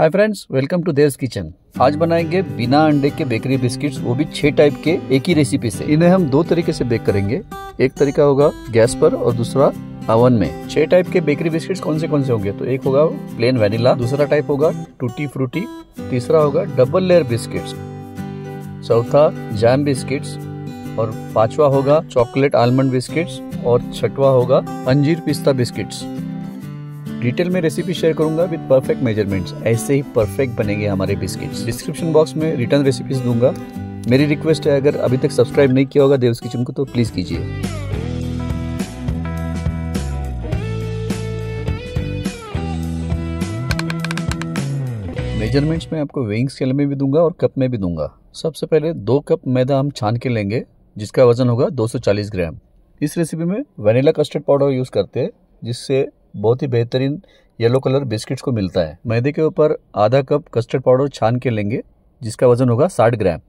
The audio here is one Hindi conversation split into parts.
hi friends welcome to Desh kitchen आज बनाएंगे बिना अंडे के बेकरी बिस्किट्स वो भी छह टाइप के एक ही रेसिपी से इन्हें हम दो तरीके से बेक करेंगे एक तरीका होगा गैस पर और दूसरा अवन में छह टाइप के बेकरी बिस्किट्स कौन से कौन से होंगे तो एक होगा प्लेन वेनिला दूसरा टाइप होगा टूटी फ्रूटी तीसरा होगा डबल लेयर बिस्किट्स चौथा जैम बिस्किट्स और पांचवा होगा चॉकलेट आलमंड बिस्किट्स और छठवा होगा अंजीर पिस्ता बिस्किट्स डिटेल में रेसिपी शेयर करूंगा विद परफेक्ट मेजरमेंट्स ऐसे ही परफेक्ट बनेंगे हमारे बिस्किट्स डिस्क्रिप्शन बॉक्स में रिटर्न रेसिपीज दूंगा मेरी रिक्वेस्ट है अगर अभी तक सब्सक्राइब नहीं किया होगा देवस किचन को तो प्लीज़ कीजिए मेजरमेंट्स में आपको वेइंग स्केल में भी दूंगा और कप में भी दूंगा सबसे पहले दो कप मैदा हम छान के लेंगे जिसका वजन होगा 240 ग्राम इस रेसिपी में वेनिला कस्टर्ड पाउडर यूज़ करते हैं जिससे बहुत ही बेहतरीन येलो कलर बिस्किट्स को मिलता है मैदे के ऊपर आधा कप कस्टर्ड पाउडर छान के लेंगे जिसका वजन होगा साठ ग्राम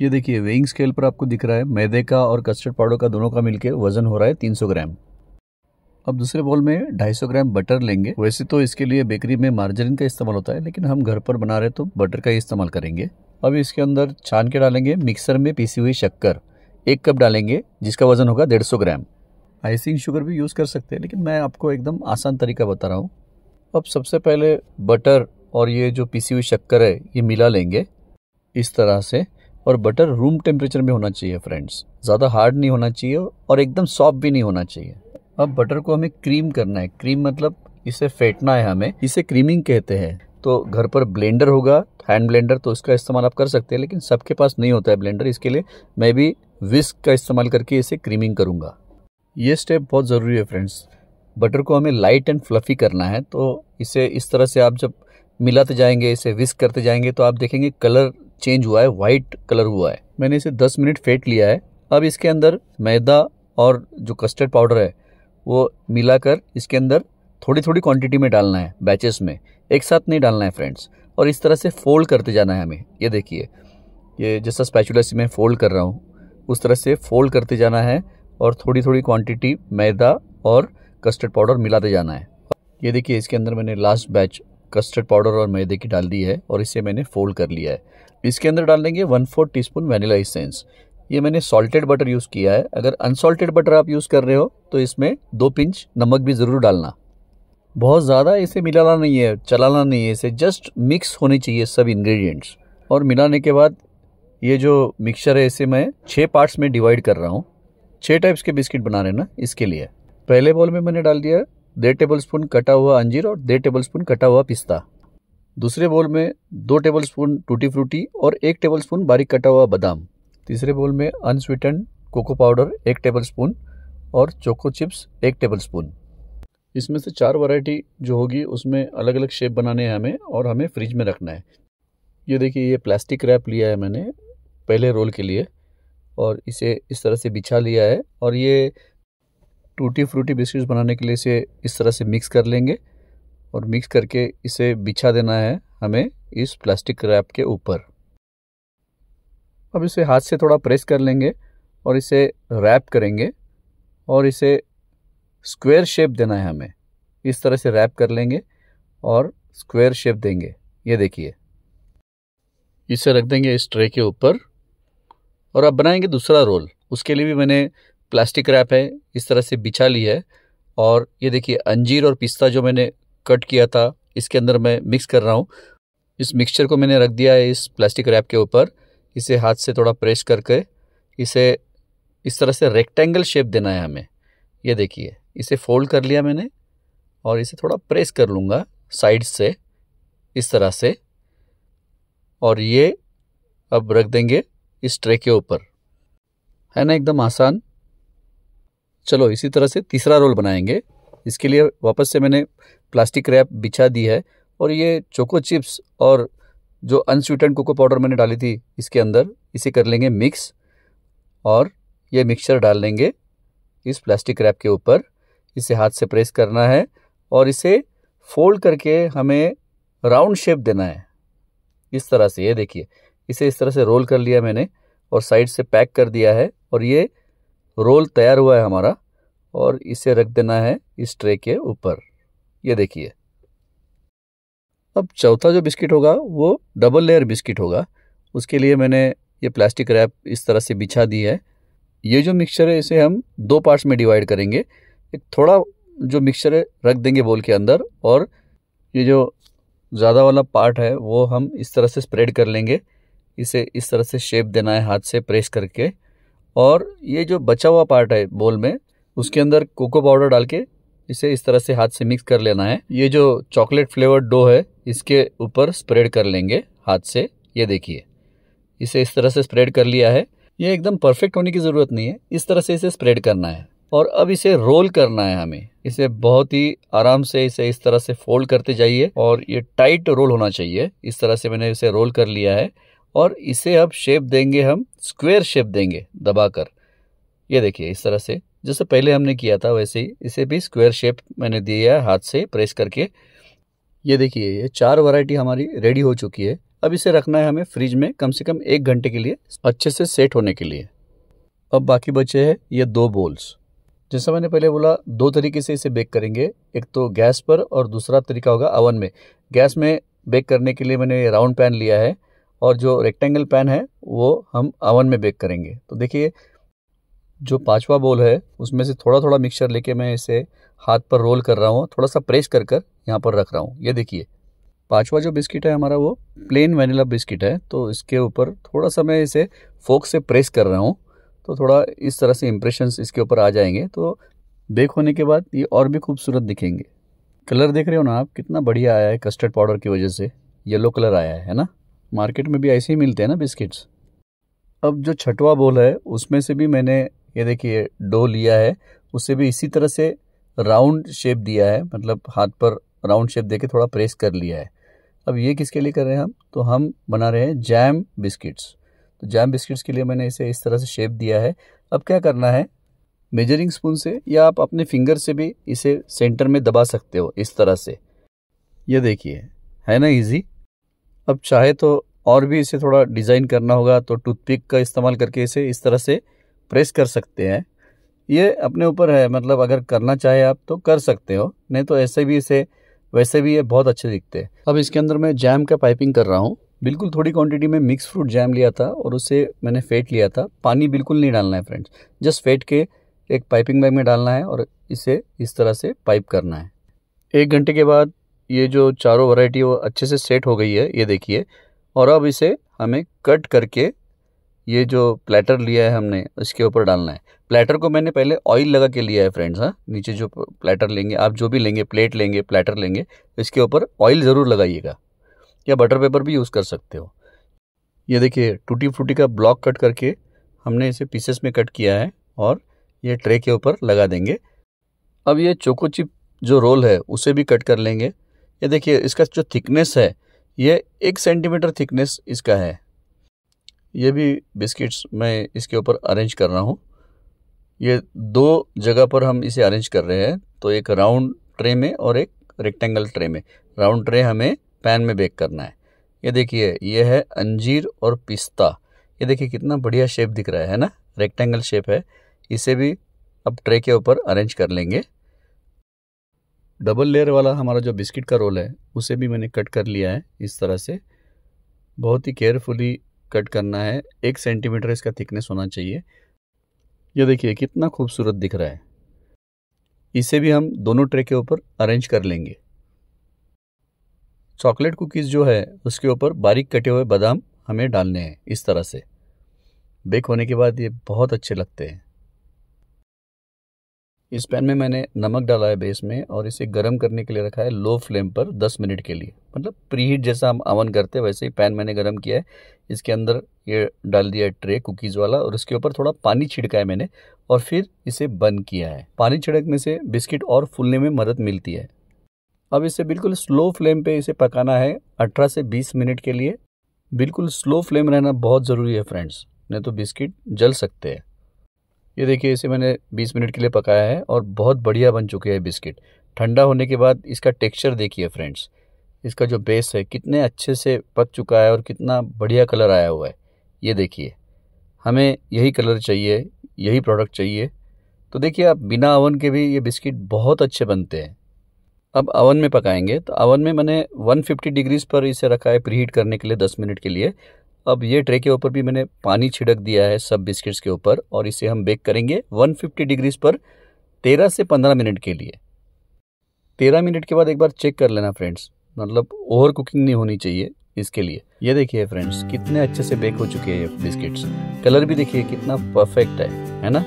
ये देखिए वेइंग स्केल पर आपको दिख रहा है मैदे का और कस्टर्ड पाउडर का दोनों का मिलके वजन हो रहा है सौ ग्राम अब दूसरे बॉल में 250 ग्राम बटर लेंगे वैसे तो इसके लिए बेकरी में मार्जरीन का इस्तेमाल होता है लेकिन हम घर पर बना रहे तो बटर का ही इस्तेमाल करेंगे अब इसके अंदर छान के डालेंगे मिक्सर में पीसी हुई शक्कर एक कप डालेंगे जिसका वजन होगा 150 ग्राम आइसिंग शुगर भी यूज़ कर सकते हैं लेकिन मैं आपको एकदम आसान तरीका बता रहा हूँ अब सबसे पहले बटर और ये जो पीसी हुई शक्कर है ये मिला लेंगे इस तरह से और बटर रूम टेम्परेचर में होना चाहिए फ्रेंड्स ज़्यादा हार्ड नहीं होना चाहिए और एकदम सॉफ्ट भी नहीं होना चाहिए अब बटर को हमें क्रीम करना है क्रीम मतलब इसे फेंटना है हमें इसे क्रीमिंग कहते हैं तो घर पर ब्लेंडर होगा हैंड ब्लेंडर तो इसका इस्तेमाल आप कर सकते हैं लेकिन सबके पास नहीं होता है ब्लेंडर इसके लिए मैं भी विस्क का इस्तेमाल करके इसे क्रीमिंग करूँगा ये स्टेप बहुत ज़रूरी है फ्रेंड्स बटर को हमें लाइट एंड फ्लफ़ी करना है तो इसे इस तरह से आप जब मिलाते जाएंगे इसे विस्क करते जाएंगे तो आप देखेंगे कलर चेंज हुआ है वाइट कलर हुआ है मैंने इसे 10 मिनट फेंट लिया है अब इसके अंदर मैदा और जो कस्टर्ड पाउडर है वो मिलाकर इसके अंदर थोड़ी थोड़ी क्वांटिटी में डालना है बैचेस में एक साथ नहीं डालना है फ्रेंड्स और इस तरह से फोल्ड करते जाना है हमें ये देखिए ये जैसा स्पैचुलस में फोल्ड कर रहा हूँ उस तरह से फोल्ड करते जाना है और थोड़ी थोड़ी क्वांटिटी मैदा और कस्टर्ड पाउडर मिलाते जाना है ये देखिए इसके अंदर मैंने लास्ट बैच कस्टर्ड पाउडर और मैदे की डाल दी है और इसे मैंने फोल्ड कर लिया है इसके अंदर डाल देंगे one fourth teaspoon vanilla essence ये मैंने सॉल्टेड बटर यूज़ किया है अगर अनसॉल्टेड बटर आप यूज़ कर रहे हो तो इसमें दो पिंच नमक भी ज़रूर डालना बहुत ज़्यादा इसे मिलाना नहीं है चलाना नहीं है इसे जस्ट मिक्स होने चाहिए सब इंग्रेडिएंट्स और मिलाने के बाद ये जो मिक्सचर है इसे मैं छः पार्ट्स में डिवाइड कर रहा हूँ छः टाइप्स के बिस्किट बना रहे ना इसके लिए पहले बॉल में मैंने डाल दिया डेढ़ टेबल स्पून कटा हुआ अंजीर और डेढ़ टेबल स्पून कटा हुआ पिस्ता दूसरे बॉल में दो टेबल स्पून टूटी फ्रूटी और एक टेबल स्पून बारीक कटा हुआ बादाम तीसरे बॉल में अनस्वीटन कोको पाउडर एक टेबल स्पून और चोको चिप्स एक टेबल स्पून इसमें से चार वैरायटी जो होगी उसमें अलग अलग शेप बनाने हैं हमें और हमें फ्रिज में रखना है ये देखिए ये प्लास्टिक रैप लिया है मैंने पहले रोल के लिए और इसे इस तरह से बिछा लिया है और ये टूटी फ्रूटी बिस्किट्स बनाने के लिए इसे इस तरह से मिक्स कर लेंगे और मिक्स करके इसे बिछा देना है हमें इस प्लास्टिक रैप के ऊपर अब इसे हाथ से थोड़ा प्रेस कर लेंगे और इसे रैप करेंगे और इसे स्क्वायर शेप देना है हमें इस तरह से रैप कर लेंगे और स्क्वायर शेप देंगे ये देखिए इसे रख देंगे इस ट्रे के ऊपर और अब बनाएंगे दूसरा रोल उसके लिए भी मैंने प्लास्टिक रैप है इस तरह से बिछा ली है और ये देखिए अंजीर और पिस्ता जो मैंने कट किया था इसके अंदर मैं मिक्स कर रहा हूँ इस मिक्सचर को मैंने रख दिया है इस प्लास्टिक रैप के ऊपर इसे हाथ से थोड़ा प्रेस करके इसे इस तरह से रेक्टेंगल शेप देना है हमें ये देखिए इसे फोल्ड कर लिया मैंने और इसे थोड़ा प्रेस कर लूँगा साइड से इस तरह से और ये अब रख देंगे इस ट्रे के ऊपर है ना एकदम आसान चलो इसी तरह से तीसरा रोल बनाएंगे इसके लिए वापस से मैंने प्लास्टिक रैप बिछा दी है और ये चोको चिप्स और जो अनस्वीटेंड कोको पाउडर मैंने डाली थी इसके अंदर इसे कर लेंगे मिक्स और ये मिक्सचर डाल लेंगे इस प्लास्टिक रैप के ऊपर इसे हाथ से प्रेस करना है और इसे फोल्ड करके हमें राउंड शेप देना है इस तरह से ये देखिए इसे इस तरह से रोल कर लिया मैंने और साइड से पैक कर दिया है और ये रोल तैयार हुआ है हमारा और इसे रख देना है इस ट्रे के ऊपर ये देखिए अब चौथा जो बिस्किट होगा वो डबल लेयर बिस्किट होगा उसके लिए मैंने ये प्लास्टिक रैप इस तरह से बिछा दी है ये जो मिक्सचर है इसे हम दो पार्ट्स में डिवाइड करेंगे एक थोड़ा जो मिक्सचर है रख देंगे बोल के अंदर और ये जो ज़्यादा वाला पार्ट है वो हम इस तरह से स्प्रेड कर लेंगे इसे इस तरह से शेप देना है हाथ से प्रेस करके और ये जो बचा हुआ पार्ट है बोल में उसके अंदर कोको पाउडर डाल के इसे इस तरह से हाथ से मिक्स कर लेना है ये जो चॉकलेट फ्लेवर डो है इसके ऊपर स्प्रेड कर लेंगे हाथ से ये देखिए इसे इस तरह से स्प्रेड कर लिया है ये एकदम परफेक्ट होने की ज़रूरत नहीं है इस तरह से इसे स्प्रेड करना है और अब इसे रोल करना है हमें इसे बहुत ही आराम से इसे इस तरह से फोल्ड करते जाइए और ये टाइट रोल होना चाहिए इस तरह से मैंने इसे रोल कर लिया है और इसे अब शेप देंगे हम स्क्वेयर शेप देंगे दबाकर ये देखिए इस तरह से जैसे पहले हमने किया था वैसे ही इसे भी स्क्वेयर शेप मैंने दिया है हाथ से प्रेस करके ये देखिए ये चार वैरायटी हमारी रेडी हो चुकी है अब इसे रखना है हमें फ्रिज में कम से कम एक घंटे के लिए अच्छे से सेट होने के लिए अब बाकी बचे हैं ये दो बोल्स जैसा मैंने पहले बोला दो तरीके से इसे बेक करेंगे एक तो गैस पर और दूसरा तरीका होगा अवन में गैस में बेक करने के लिए मैंने ये राउंड पैन लिया है और जो रेक्टेंगल पैन है वो हम अवन में बेक करेंगे तो देखिए जो पांचवा बोल है उसमें से थोड़ा थोड़ा मिक्सचर लेके मैं इसे हाथ पर रोल कर रहा हूँ थोड़ा सा प्रेस कर कर यहाँ पर रख रहा हूँ ये देखिए पांचवा जो बिस्किट है हमारा वो प्लेन वेनिला बिस्किट है तो इसके ऊपर थोड़ा सा मैं इसे फोक से प्रेस कर रहा हूँ तो थोड़ा इस तरह से इम्प्रेशन इसके ऊपर आ जाएंगे तो बेक होने के बाद ये और भी खूबसूरत दिखेंगे कलर देख रहे हो ना आप कितना बढ़िया आया है कस्टर्ड पाउडर की वजह से येलो कलर आया है ना मार्केट में भी ऐसे ही मिलते हैं ना बिस्किट्स अब जो छठवा बोल है उसमें से भी मैंने ये देखिए डो लिया है उससे भी इसी तरह से राउंड शेप दिया है मतलब हाथ पर राउंड शेप देके थोड़ा प्रेस कर लिया है अब ये किसके लिए कर रहे हैं हम तो हम बना रहे हैं जैम बिस्किट्स तो जैम बिस्किट्स के लिए मैंने इसे इस तरह से शेप दिया है अब क्या करना है मेजरिंग स्पून से या आप अपने फिंगर से भी इसे सेंटर में दबा सकते हो इस तरह से ये देखिए है ना इजी अब चाहे तो और भी इसे थोड़ा डिज़ाइन करना होगा तो टूथपिक का इस्तेमाल करके इसे इस तरह से प्रेस कर सकते हैं ये अपने ऊपर है मतलब अगर करना चाहे आप तो कर सकते हो नहीं तो ऐसे भी इसे वैसे भी ये बहुत अच्छे दिखते हैं अब इसके अंदर मैं जैम का पाइपिंग कर रहा हूँ बिल्कुल थोड़ी क्वांटिटी में मिक्स फ्रूट जैम लिया था और उसे मैंने फेट लिया था पानी बिल्कुल नहीं डालना है फ्रेंड्स जस्ट फेट के एक पाइपिंग बैग में डालना है और इसे इस तरह से पाइप करना है एक घंटे के बाद ये जो चारों वैरायटी वो अच्छे से सेट हो गई है ये देखिए और अब इसे हमें कट करके ये जो प्लेटर लिया है हमने इसके ऊपर डालना है प्लेटर को मैंने पहले ऑयल लगा के लिया है फ्रेंड्स हाँ नीचे जो प्लेटर लेंगे आप जो भी लेंगे प्लेट लेंगे प्लेटर लेंगे इसके ऊपर ऑयल ज़रूर लगाइएगा या बटर पेपर भी यूज़ कर सकते हो ये देखिए टूटी फ्रूटी का ब्लॉक कट करके हमने इसे पीसेस में कट किया है और ये ट्रे के ऊपर लगा देंगे अब ये चोको चिप जो रोल है उसे भी कट कर लेंगे ये देखिए इसका जो थिकनेस है ये एक सेंटीमीटर थिकनेस इसका है ये भी बिस्किट्स मैं इसके ऊपर अरेंज कर रहा हूँ ये दो जगह पर हम इसे अरेंज कर रहे हैं तो एक राउंड ट्रे में और एक रेक्टेंगल ट्रे में राउंड ट्रे हमें पैन में बेक करना है ये देखिए ये है अंजीर और पिस्ता ये देखिए कितना बढ़िया शेप दिख रहा है ना रेक्टेंगल शेप है इसे भी अब ट्रे के ऊपर अरेंज कर लेंगे डबल लेयर वाला हमारा जो बिस्किट का रोल है उसे भी मैंने कट कर लिया है इस तरह से बहुत ही केयरफुली कट करना है एक सेंटीमीटर इसका थिकनेस होना चाहिए ये देखिए कितना खूबसूरत दिख रहा है इसे भी हम दोनों ट्रे के ऊपर अरेंज कर लेंगे चॉकलेट कुकीज़ जो है उसके ऊपर बारीक कटे हुए बादाम हमें डालने हैं इस तरह से बेक होने के बाद ये बहुत अच्छे लगते हैं इस पैन में मैंने नमक डाला है बेस में और इसे गर्म करने के लिए रखा है लो फ्लेम पर 10 मिनट के लिए मतलब प्रीहीट जैसा हम अवन करते हैं वैसे ही पैन मैंने गर्म किया है इसके अंदर ये डाल दिया है ट्रे कुकीज़ वाला और उसके ऊपर थोड़ा पानी छिड़का है मैंने और फिर इसे बंद किया है पानी छिड़कने से बिस्किट और फूलने में मदद मिलती है अब इसे बिल्कुल स्लो फ्लेम पे इसे पकाना है 18 से 20 मिनट के लिए बिल्कुल स्लो फ्लेम रहना बहुत ज़रूरी है फ्रेंड्स नहीं तो बिस्किट जल सकते हैं ये देखिए इसे मैंने 20 मिनट के लिए पकाया है और बहुत बढ़िया बन चुके हैं बिस्किट ठंडा होने के बाद इसका टेक्सचर देखिए फ्रेंड्स इसका जो बेस है कितने अच्छे से पक चुका है और कितना बढ़िया कलर आया हुआ है ये देखिए हमें यही कलर चाहिए यही प्रोडक्ट चाहिए तो देखिए आप बिना ओवन के भी ये बिस्किट बहुत अच्छे बनते हैं अब अवन में पकाएंगे तो ओवन में मैंने 150 डिग्रीज पर इसे रखा है प्रीहीट करने के लिए 10 मिनट के लिए अब ये ट्रे के ऊपर भी मैंने पानी छिड़क दिया है सब बिस्किट्स के ऊपर और इसे हम बेक करेंगे 150 डिग्रीज पर 13 से 15 मिनट के लिए 13 मिनट के बाद एक बार चेक कर लेना फ्रेंड्स मतलब ओवर कुकिंग नहीं होनी चाहिए इसके लिए ये देखिए फ्रेंड्स कितने अच्छे से बेक हो चुके हैं बिस्किट्स कलर भी देखिए कितना परफेक्ट है है ना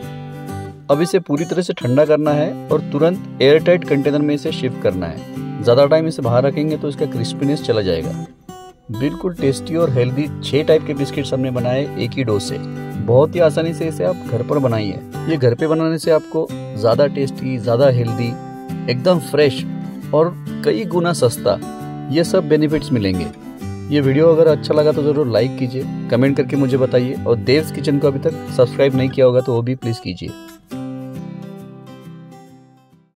अब इसे पूरी तरह से ठंडा करना है और तुरंत एयर टाइट कंटेनर में इसे शिफ्ट करना है ज़्यादा टाइम इसे बाहर रखेंगे तो इसका क्रिस्पीनेस चला जाएगा बिल्कुल टेस्टी और हेल्दी छह टाइप के बिस्किट हमने बनाए एक ही डो से बहुत ही आसानी से इसे आप घर पर बनाइए ये घर पे बनाने से आपको ज़्यादा टेस्टी ज़्यादा हेल्दी एकदम फ्रेश और कई गुना सस्ता ये सब बेनिफिट्स मिलेंगे ये वीडियो अगर अच्छा लगा तो ज़रूर लाइक कीजिए कमेंट करके मुझे बताइए और देव्स किचन को अभी तक सब्सक्राइब नहीं किया होगा तो वो भी प्लीज़ कीजिए